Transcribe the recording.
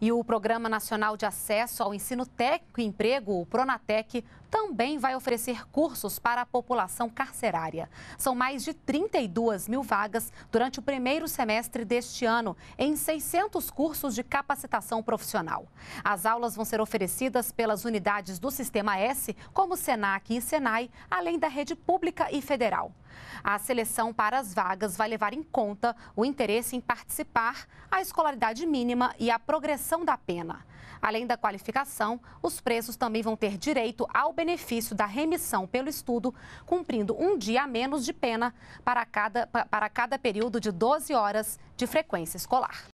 E o Programa Nacional de Acesso ao Ensino Técnico e Emprego, o Pronatec, também vai oferecer cursos para a população carcerária. São mais de 32 mil vagas durante o primeiro semestre deste ano, em 600 cursos de capacitação profissional. As aulas vão ser oferecidas pelas unidades do Sistema S, como SENAC e SENAI, além da rede pública e federal. A seleção para as vagas vai levar em conta o interesse em participar, a escolaridade mínima e a progressão da pena. Além da qualificação, os presos também vão ter direito ao benefício da remissão pelo estudo, cumprindo um dia a menos de pena para cada, para cada período de 12 horas de frequência escolar.